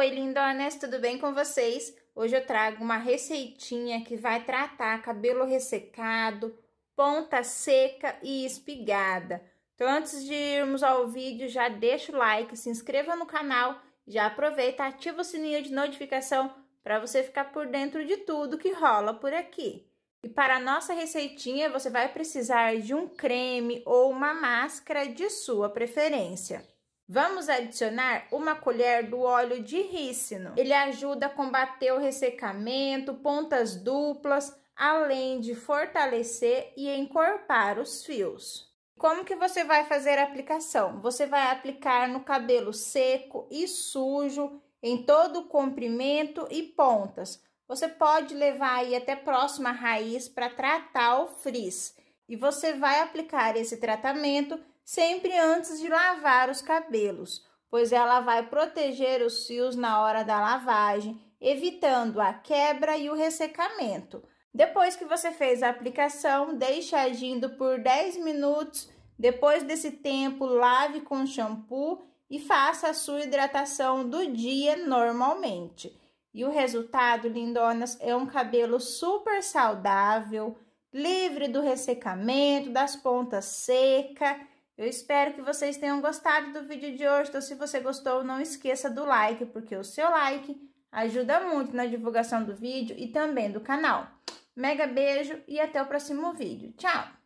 Oi, lindonas, tudo bem com vocês? Hoje eu trago uma receitinha que vai tratar cabelo ressecado, ponta seca e espigada. Então, antes de irmos ao vídeo, já deixa o like, se inscreva no canal, já aproveita, ativa o sininho de notificação para você ficar por dentro de tudo que rola por aqui. E para a nossa receitinha, você vai precisar de um creme ou uma máscara de sua preferência. Vamos adicionar uma colher do óleo de rícino. Ele ajuda a combater o ressecamento, pontas duplas, além de fortalecer e encorpar os fios. Como que você vai fazer a aplicação? Você vai aplicar no cabelo seco e sujo, em todo o comprimento e pontas. Você pode levar aí até próxima raiz para tratar o frizz. E você vai aplicar esse tratamento sempre antes de lavar os cabelos, pois ela vai proteger os fios na hora da lavagem, evitando a quebra e o ressecamento. Depois que você fez a aplicação, deixe agindo por 10 minutos. Depois desse tempo, lave com shampoo e faça a sua hidratação do dia normalmente. E o resultado, lindonas, é um cabelo super saudável, livre do ressecamento, das pontas secas eu espero que vocês tenham gostado do vídeo de hoje. Então, se você gostou, não esqueça do like, porque o seu like ajuda muito na divulgação do vídeo e também do canal. Mega beijo e até o próximo vídeo. Tchau!